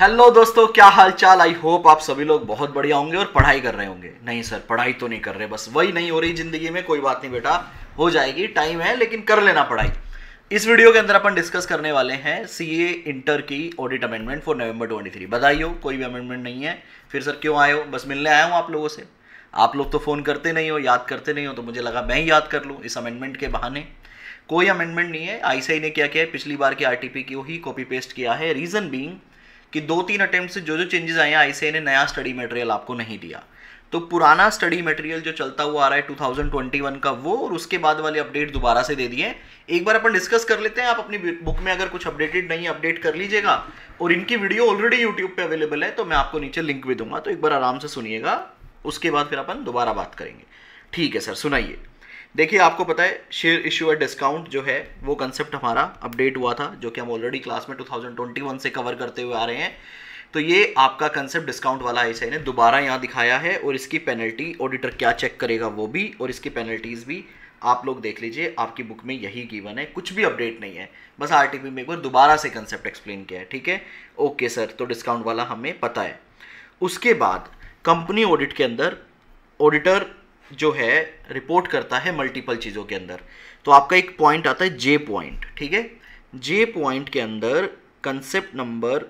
Hello दोस्तों क्या हाल चाल आई होप आप सभी लोग बहुत बढ़िया होंगे और पढ़ाई कर रहे होंगे नहीं सर पढ़ाई तो नहीं कर रहे बस वही नहीं हो रही जिंदगी में कोई बात नहीं बेटा हो जाएगी टाइम है लेकिन कर लेना पढ़ाई इस वीडियो के अंदर अपन डिस्कस करने वाले हैं सी ए इंटर की audit amendment for November three बधाई हो कोई भी अमेंडमेंट नहीं है फिर सर क्यों आए हो बस मिलने आया हूँ आप लोगों से आप लोग तो फ़ोन करते नहीं हो याद करते नहीं हो तो मुझे लगा मैं ही याद कर लूँ इस अमेंडमेंट के बहाने कोई अमेंडमेंट नहीं है आईसीआई ने क्या किया है पिछली बार के आरटीपी की ही कॉपी पेस्ट किया है रीज़न बींग कि दो तीन अटेम्प्ट से जो जो चेंजेस आए हैं आई ने नया स्टडी मटेरियल आपको नहीं दिया तो पुराना स्टडी मटेरियल जो चलता हुआ आ रहा है 2021 का वो और उसके बाद वाले अपडेट दोबारा से दे दिए एक बार अपन डिस्कस कर लेते हैं आप अपनी बुक में अगर कुछ अपडेटेड नहीं अपडेट कर लीजिएगा और इनकी वीडियो ऑलरेडी यूट्यूब पे अवेलेबल है तो मैं आपको नीचे लिंक भी दूंगा तो एक बार आराम से सुनिएगा उसके बाद फिर अपन दोबारा बात करेंगे ठीक है सर सुनाइए देखिए आपको पता है शेयर इश्यूअर डिस्काउंट जो है वो कंसेप्ट हमारा अपडेट हुआ था जो कि हम ऑलरेडी क्लास में 2021 से कवर करते हुए आ रहे हैं तो ये आपका कंसेप्ट डिस्काउंट वाला है इसे ने दोबारा यहाँ दिखाया है और इसकी पेनल्टी ऑडिटर क्या चेक करेगा वो भी और इसकी पेनल्टीज़ भी आप लोग देख लीजिए आपकी बुक में यही गिवन है कुछ भी अपडेट नहीं है बस आर टी में एक बार दोबारा से कंसेप्ट एक्सप्लेन किया है ठीक है ओके सर तो डिस्काउंट वाला हमें पता है उसके बाद कंपनी ऑडिट के अंदर ऑडिटर जो है रिपोर्ट करता है मल्टीपल चीज़ों के अंदर तो आपका एक पॉइंट आता है जे पॉइंट ठीक है जे पॉइंट के अंदर कंसेप्ट नंबर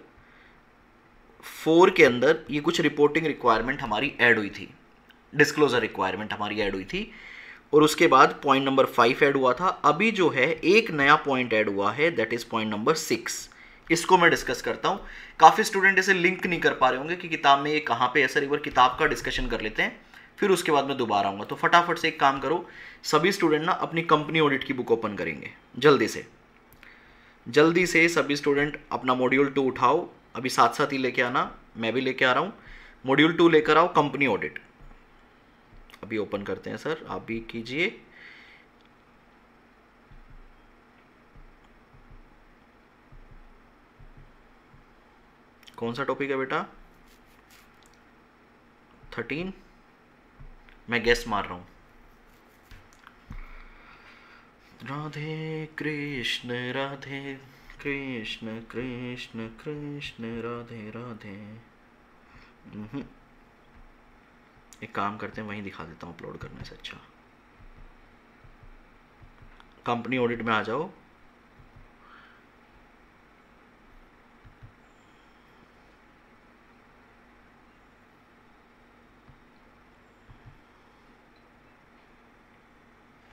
फोर के अंदर ये कुछ रिपोर्टिंग रिक्वायरमेंट हमारी ऐड हुई थी डिस्क्लोजर रिक्वायरमेंट हमारी ऐड हुई थी और उसके बाद पॉइंट नंबर फाइव ऐड हुआ था अभी जो है एक नया पॉइंट ऐड हुआ है that is point number six इसको मैं डिस्कस करता हूँ काफ़ी स्टूडेंट इसे लिंक नहीं कर पा रहे होंगे कि किताब में ये कहाँ पे है सर एक बार किताब का डिस्कशन कर लेते हैं फिर उसके बाद मैं दोबारा आऊँगा तो फटाफट से एक काम करो सभी स्टूडेंट ना अपनी कंपनी ऑडिट की बुक ओपन करेंगे जल्दी से जल्दी से सभी स्टूडेंट अपना मॉड्यूल टू उठाओ अभी साथ साथ ही लेके आना मैं भी लेके आ रहा हूँ मॉड्यूल टू लेकर आओ कंपनी ऑडिट अभी ओपन करते हैं सर आप भी कीजिए कौन सा टॉपिक है बेटा थर्टीन मैं गैस मार रहा हूँ राधे कृष्ण राधे कृष्ण कृष्ण कृष्ण राधे राधे हम्म। एक काम करते हैं वहीं दिखा देता हूँ अपलोड करने से अच्छा कंपनी ऑडिट में आ जाओ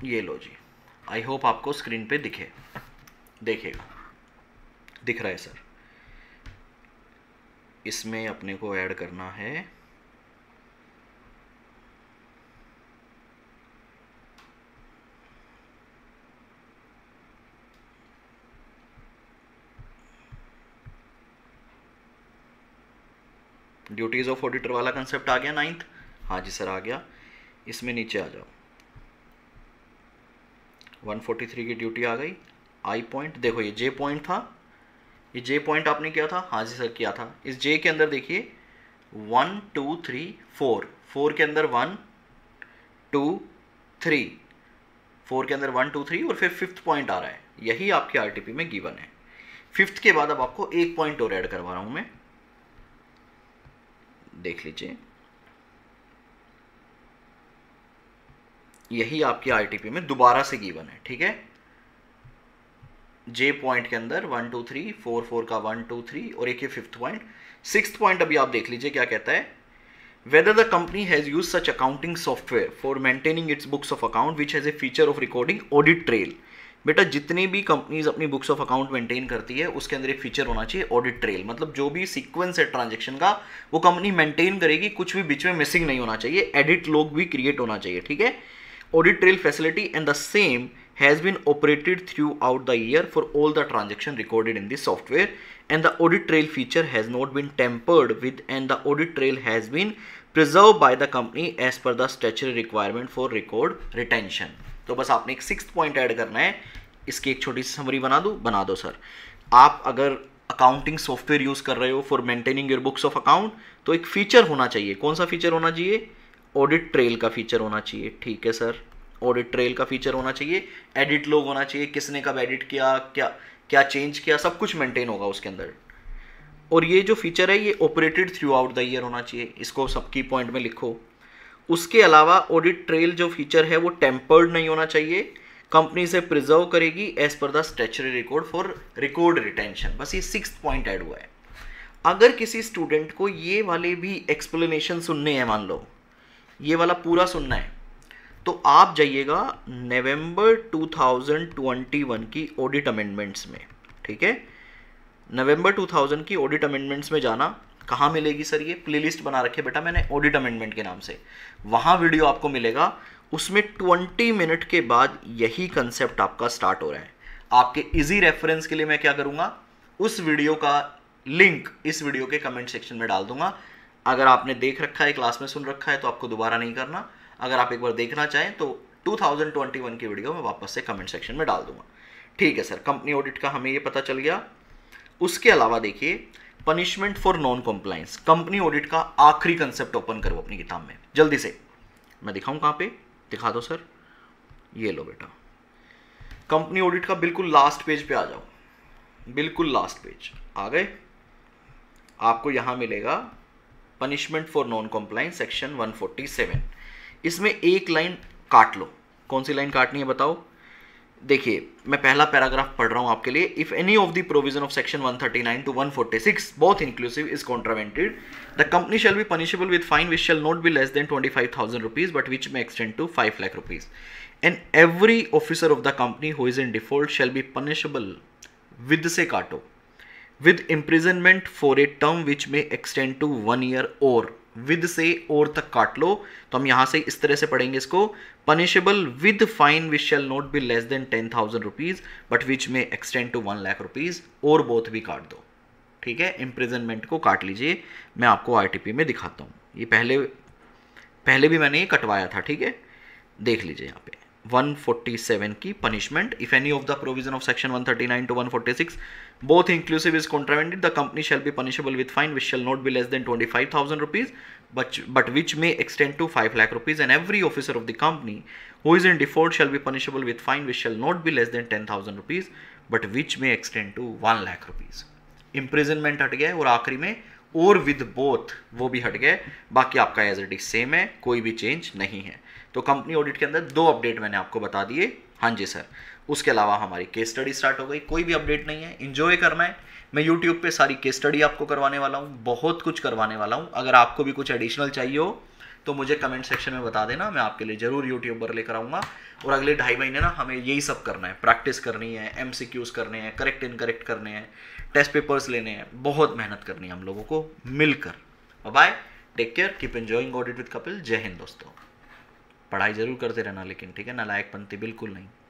ये लो जी आई होप आपको स्क्रीन पे दिखे देखेगा दिख रहा है सर इसमें अपने को ऐड करना है ड्यूटीज़ ऑफ ऑडिटर वाला कंसेप्ट आ गया नाइन्थ हाँ जी सर आ गया इसमें नीचे आ जाओ 143 की ड्यूटी आ गई आई पॉइंट देखो ये जे पॉइंट था ये जे पॉइंट आपने किया था हाँ जी सर किया था इस जे के अंदर देखिए one two three four four के अंदर वन टू थ्री फोर के अंदर वन टू थ्री और फिर फिफ्थ पॉइंट आ रहा है यही आपके आरटीपी में गिवन है फिफ्थ के बाद अब आपको एक पॉइंट और ऐड करवा रहा हूं मैं देख लीजिए यही आपकी आरटीपी में दोबारा से गिवन है ठीक है जे पॉइंट के अंदर one two three four four का वन टू थ्री और एक ये फिफ्थ पॉइंट सिक्स पॉइंट अभी आप देख लीजिए क्या कहता है whether the company has used such accounting software for maintaining its books of account which has a feature of recording audit trail बेटा जितनी भी कंपनीज अपनी बुक्स ऑफ अकाउंट मेंटेन करती है उसके अंदर एक फीचर होना चाहिए ऑडिट ट्रेल मतलब जो भी सीक्वेंस है ट्रांजेक्शन का वो कंपनी मेंटेन करेगी कुछ भी बीच में मिसिंग नहीं होना चाहिए एडिट लोग भी क्रिएट होना चाहिए ठीक है audit trail facility and the same has been operated throughout the year for all the transaction recorded in the software and the audit trail feature has not been tampered with and the audit trail has been preserved by the company as per the statutory requirement for record retention तो बस आपने एक six point add करना है इसकी एक छोटी सी summary बना दो बना दो सर आप अगर अकाउंटिंग सॉफ्टवेयर यूज़ कर रहे हो for maintaining your books of account तो एक फीचर होना चाहिए कौन सा फीचर होना चाहिए ऑडिट ट्रेल का फीचर होना चाहिए ठीक है सर ऑडिट ट्रेल का फीचर होना चाहिए एडिट लोग होना चाहिए किसने कब एडिट किया क्या क्या चेंज किया सब कुछ मेंटेन होगा उसके अंदर और ये जो फीचर है ये operated throughout the year होना चाहिए इसको सबकी पॉइंट में लिखो उसके अलावा ऑडिट ट्रेल जो फीचर है वो टेम्पर्ड नहीं होना चाहिए कंपनी से प्रिजर्व करेगी as per the statutory record for record retention बस ये सिक्स पॉइंट ऐड हुआ है अगर किसी स्टूडेंट को ये वाले भी एक्सप्लेनेशन सुनने हैं मान लो ये वाला पूरा सुनना है तो आप जाइएगा नवंबर 2021 की ऑडिट अमेंडमेंट्स में ठीक है नवंबर 2000 की ऑडिट अमेंडमेंट्स में जाना कहाँ मिलेगी सर ये प्लेलिस्ट बना रखे बेटा मैंने ऑडिट अमेंडमेंट के नाम से वहाँ वीडियो आपको मिलेगा उसमें 20 मिनट के बाद यही कंसेप्ट आपका स्टार्ट हो रहा है आपके इजी रेफरेंस के लिए मैं क्या करूँगा उस वीडियो का लिंक इस वीडियो के कमेंट सेक्शन में डाल दूंगा अगर आपने देख रखा है क्लास में सुन रखा है तो आपको दोबारा नहीं करना अगर आप एक बार देखना चाहें तो 2021 की वीडियो मैं वापस से कमेंट सेक्शन में डाल दूंगा ठीक है सर कंपनी ऑडिट का हमें ये पता चल गया उसके अलावा देखिए punishment for non compliance company audit का आखिरी कंसेप्ट ओपन करो अपनी किताब में जल्दी से मैं दिखाऊं कहाँ पे दिखा दो सर ये लो बेटा कंपनी ऑडिट का बिल्कुल लास्ट पेज पे आ जाओ बिल्कुल लास्ट पेज आ गए आपको यहाँ मिलेगा punishment for non compliance section 147 इसमें एक लाइन काट लो कौन सी लाइन काटनी है बताओ देखिए मैं पहला पैराग्राफ पढ़ रहा हूं आपके लिए if any of the provision of section 139 to 146 both inclusive is contravened the company shall be punishable with fine which shall not be less than twenty five thousand rupees but which may extend to five lakh rupees and every officer of the company who is in default shall be punishable with से काटो with imprisonment for a term which may extend to one year और with से और तक काट लो तो हम यहाँ से इस तरह से पढ़ेंगे इसको punishable with fine which shall not be less than ten thousand rupees but which may extend to one lakh rupees और बोथ भी काट दो ठीक है इम्प्रिजनमेंट को काट लीजिए मैं आपको आरटीपी में दिखाता हूँ ये पहले पहले भी मैंने ये कटवाया था ठीक है देख लीजिए यहाँ पे 147 की punishment if any of the provision of section 139 to 146 both inclusive is contravened the company shall be punishable with fine which shall not be less than 25000 rupees but but which may extend to 5 lakh rupees and every officer of the company who is in default shall be punishable with fine which shall not be less than 10000 rupees but which may extend to 1 lakh rupees imprisonment हट गया और आखिरी में और with both वो भी हट गए बाकी आपका एज इट इज सेम है कोई भी चेंज नहीं है तो कंपनी ऑडिट के अंदर दो अपडेट मैंने आपको बता दिए हाँ जी सर उसके अलावा हमारी केस स्टडी स्टार्ट हो गई कोई भी अपडेट नहीं है इन्जॉय करना है मैं यूट्यूब पे सारी केस स्टडी आपको करवाने वाला हूँ बहुत कुछ करवाने वाला हूँ अगर आपको भी कुछ एडिशनल चाहिए हो तो मुझे कमेंट सेक्शन में बता देना मैं आपके लिए ज़रूर यूट्यूब पर लेकर आऊँगा और अगले ढाई महीने ना हमें यही सब करना है प्रैक्टिस करनी है एम करने हैं करेक्ट इनकरेक्ट करने हैं टेस्ट पेपर्स लेने हैं बहुत मेहनत करनी है हम लोगों को मिलकर bye take care keep enjoying audit with Kapil जय हिंद दोस्तों पढ़ाई ज़रूर करते रहना लेकिन ठीक है ना लायकपंथी बिल्कुल नहीं